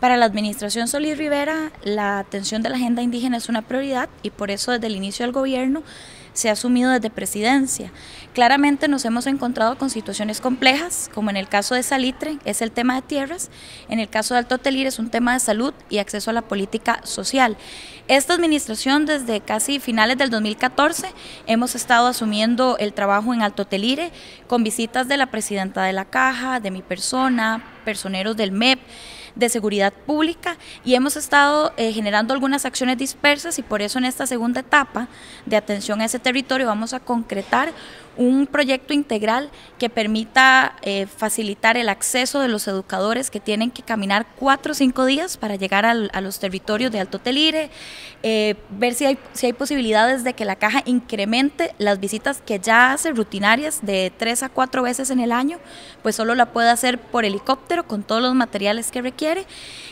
Para la Administración Solís Rivera, la atención de la agenda indígena es una prioridad y por eso desde el inicio del gobierno se ha asumido desde presidencia. Claramente nos hemos encontrado con situaciones complejas, como en el caso de Salitre, es el tema de tierras, en el caso de Alto Telire es un tema de salud y acceso a la política social. Esta administración desde casi finales del 2014 hemos estado asumiendo el trabajo en Alto Telire con visitas de la presidenta de la caja, de mi persona, personeros del MEP de seguridad pública y hemos estado eh, generando algunas acciones dispersas y por eso en esta segunda etapa de atención a ese territorio vamos a concretar un proyecto integral que permita eh, facilitar el acceso de los educadores que tienen que caminar cuatro o cinco días para llegar a los territorios de Alto Telire, eh, ver si hay, si hay posibilidades de que la caja incremente las visitas que ya hace rutinarias de tres a cuatro veces en el año, pues solo la puede hacer por helicóptero con todos los materiales que requiere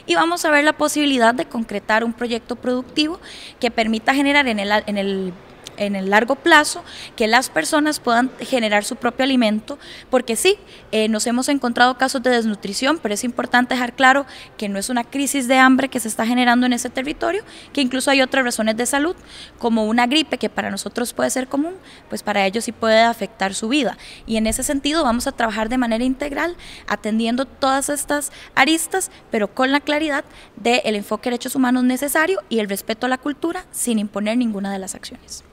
y vamos a ver la posibilidad de concretar un proyecto productivo que permita generar en el en el largo plazo que las personas puedan generar su propio alimento, porque sí, eh, nos hemos encontrado casos de desnutrición, pero es importante dejar claro que no es una crisis de hambre que se está generando en ese territorio, que incluso hay otras razones de salud, como una gripe que para nosotros puede ser común, pues para ellos sí puede afectar su vida. Y en ese sentido vamos a trabajar de manera integral, atendiendo todas estas aristas, pero con la claridad del enfoque de derechos humanos necesario y el respeto a la cultura sin imponer ninguna de las acciones.